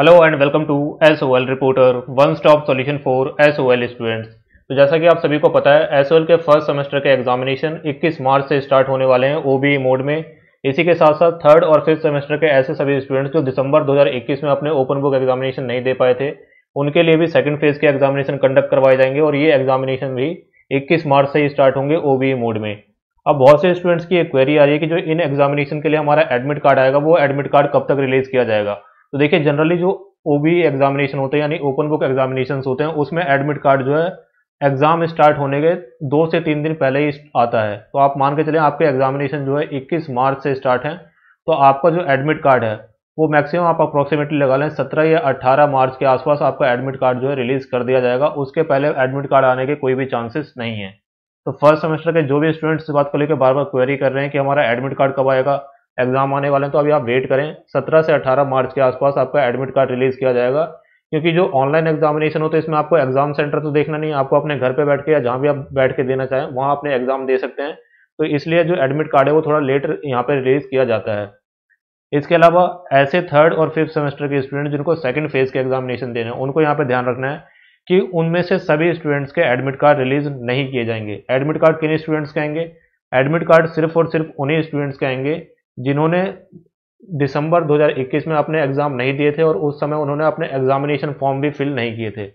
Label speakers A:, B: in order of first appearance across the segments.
A: hello and welcome to S O L reporter one stop solution for S O L students तो जैसा कि आप सभी को पता है एस ओ एल के फर्स्ट सेमेस्टर के एग्जामिनेशन 21 मार्च से स्टार्ट होने वाले हैं ओ बी मोड में इसी के साथ साथ थर्ड और फिफ्थ सेमेस्टर के ऐसे सभी स्टूडेंट्स जो दिसंबर 2021 में अपने ओपन बुक एग्जामिनेशन नहीं दे पाए थे उनके लिए भी सेकेंड फेज के एग्जामिनेशन कंडक्ट करवाए जाएंगे और ये एग्जामिनेशन भी इक्कीस मार्च से ही स्टार्ट होंगे ओ बी मोड में अब बहुत से स्टूडेंट्स की एक क्वेरी आ रही है कि जो इन एग्जामिनेशन के लिए हमारा एडमिट कार्ड आएगा वो एडमिट कार्ड कब तक रिलीज़ किया जाएगा तो देखिए जनरली जो ओबी एग्जामिनेशन होते हैं यानी ओपन बुक एग्जामिनेशन होते हैं उसमें एडमिट कार्ड जो है एग्जाम स्टार्ट होने के दो से तीन दिन पहले ही आता है तो आप मान के चले आपके एग्जामिनेशन जो है 21 मार्च से स्टार्ट है तो आपका जो एडमिट कार्ड है वो मैक्सिमम आप अप्रोक्सीमेटली लगा लें 17 या 18 मार्च के आसपास आपका एडमिट कार्ड जो है रिलीज कर दिया जाएगा उसके पहले एडमिट कार्ड आने के कोई भी चांसेस नहीं है तो फर्स्ट सेमेस्टर के जो भी स्टूडेंट्स बात को लेकर बार बार क्वेरी कर रहे हैं कि हमारा एडमिट कार्ड कब आएगा एग्ज़ाम आने वाले हैं तो अभी आप वेट करें सत्रह से अठारह मार्च के आसपास आपका एडमिट कार्ड रिलीज़ किया जाएगा क्योंकि जो ऑनलाइन एग्जामिनेशन हो तो इसमें आपको एग्ज़ाम सेंटर तो देखना नहीं है आपको अपने घर पर बैठ के या जहाँ भी आप बैठ के देना चाहें वहाँ अपने एग्ज़ाम दे सकते हैं तो इसलिए जो एडमिट कार्ड है वो थोड़ा लेट यहाँ पर रिलीज़ किया जाता है इसके अलावा ऐसे थर्ड और फिफ्थ सेमेस्टर के स्टूडेंट जिनको सेकंड फेज़ के एग्जामिनेशन देने हैं उनको यहाँ पर ध्यान रखना है कि उनमें से सभी स्टूडेंट्स के एडमिट कार्ड रिलीज नहीं किए जाएंगे एडमिट कार्ड किन स्टूडेंट्स के आएंगे एडमिट कार्ड सिर्फ और सिर्फ उन्हीं स्टूडेंट्स के आएंगे जिन्होंने दिसंबर 2021 में अपने एग्ज़ाम नहीं दिए थे और उस समय उन्होंने अपने एग्ज़ामिनेशन फॉर्म भी फिल नहीं किए थे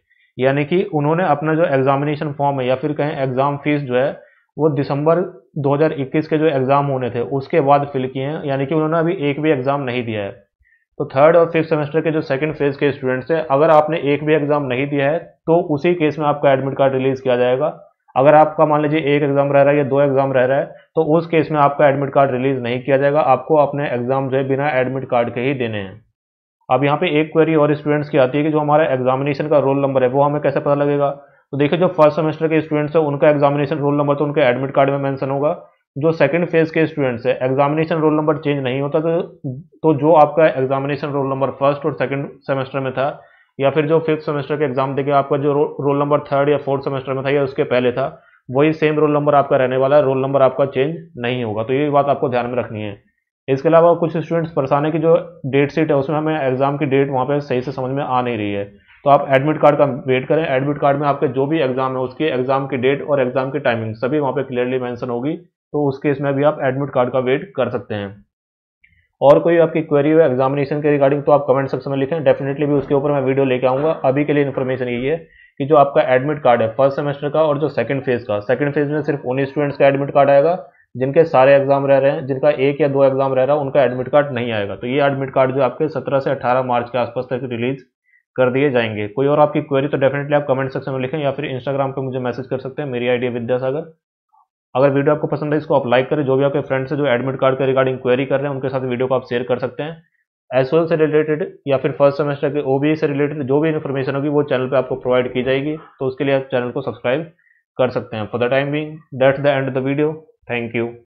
A: यानी कि उन्होंने अपना जो एग्ज़ामिनेशन फॉर्म है या फिर कहें एग्ज़ाम फीस जो है वो दिसंबर 2021 के जो एग्ज़ाम होने थे उसके बाद फिल किए हैं यानी कि उन्होंने अभी एक भी एग्ज़ाम नहीं दिया है तो थर्ड और फिफ्थ सेमेस्टर के जो सेकंड फेज़ के स्टूडेंट्स हैं अगर आपने एक भी एग्ज़ाम नहीं दिया है तो उसी केस में आपका एडमिट कार्ड रिलीज़ किया जाएगा अगर आपका मान लीजिए एक एग्जाम रह रहा है या दो एग्जाम रह रहा है तो उस केस में आपका एडमिट कार्ड रिलीज नहीं किया जाएगा आपको अपने एग्जाम जो है बिना एडमिट कार्ड के ही देने हैं अब यहाँ पे एक क्वेरी और स्टूडेंट्स की आती है कि जो हमारा एग्जामिनेशन का रोल नंबर है वो हमें कैसे पता लगेगा तो देखिए जो फर्स्ट सेमेस्टर के स्टूडेंट्स हैं उनका एग्जामिनेशन रोल नंबर तो उनके एडमिट कार्ड में मैंशन होगा जो सेकंड फेज के स्टूडेंट्स हैं एग्जामिनेशन रोल नंबर चेंज नहीं होता तो तो जो आपका एग्जामिनेशन रोल नंबर फर्स्ट और सेकंड सेमेस्टर में था या फिर जो फिफ्थ सेमेस्टर के एग्जाम देखे आपका जो रो, रोल नंबर थर्ड या फोर्थ सेमेस्टर में था या उसके पहले था वही सेम रोल नंबर आपका रहने वाला है रोल नंबर आपका चेंज नहीं होगा तो ये बात आपको ध्यान में रखनी है इसके अलावा कुछ स्टूडेंट्स परेशान है कि जो डेट सीट है उसमें हमें एग्जाम की डेट वहाँ पर सही से समझ में आ नहीं रही है तो आप एडमिट कार्ड का वेट करें एडमिट कार्ड में आपके जो भी एग्जाम है उसके एग्जाम की डेट और एग्जाम की टाइमिंग सभी वहाँ पर क्लियरली मैंसन होगी तो उसके इसमें भी आप एडमिट कार्ड का वेट कर सकते हैं और कोई आपकी क्वेरी हो एग्जामिनेशन के रिगार्डिंग तो आप कमेंट सेक्शन में लिखें डेफिनेटली भी उसके ऊपर मैं वीडियो लेके आऊँगा अभी के लिए इन्फॉर्मेशन यही है कि जो आपका एडमिट कार्ड है फर्स्ट सेमेस्टर का और जो सेकंड फेज का सेकंड फेज में सिर्फ उन्हीं स्टूडेंट्स का एडमिट कार्ड आएगा जिनके सारे एग्जाम रह रहे हैं जिनका एक या दो एग्जाम रह रहा है उनका एडमिट कार्ड नहीं आएगा तो ये एडमिट कार्ड जो आपके 17 से 18 मार्च के आसपास तक रिलीज कर दिए जाएंगे कोई और आपकी क्वेरी तो डेफिनेटली आप कमेंट सेक्शन में लिखें या फिर इंस्टाग्राम पर मुझे मैसेज कर सकते हैं मेरी आईडी विद्यासागर अगर वीडियो आपको पसंद है इसको आप लाइक करें जो भी आपके फ्रेंड्स से जो एडमिट कार्ड के रिगार्डिंग क्वेरी कर रहे हैं उनके साथ वीडियो को आप शेयर कर सकते हैं एस से रिलेटेड या फिर फर्स्ट सेमेस्टर के ओ से रिलेटेड जो भी इन्फॉर्मेशन होगी वो चैनल पर आपको प्रोवाइड की जाएगी तो उसके लिए आप चैनल को सब्सक्राइब कर सकते हैं for the time being that's the end the video thank you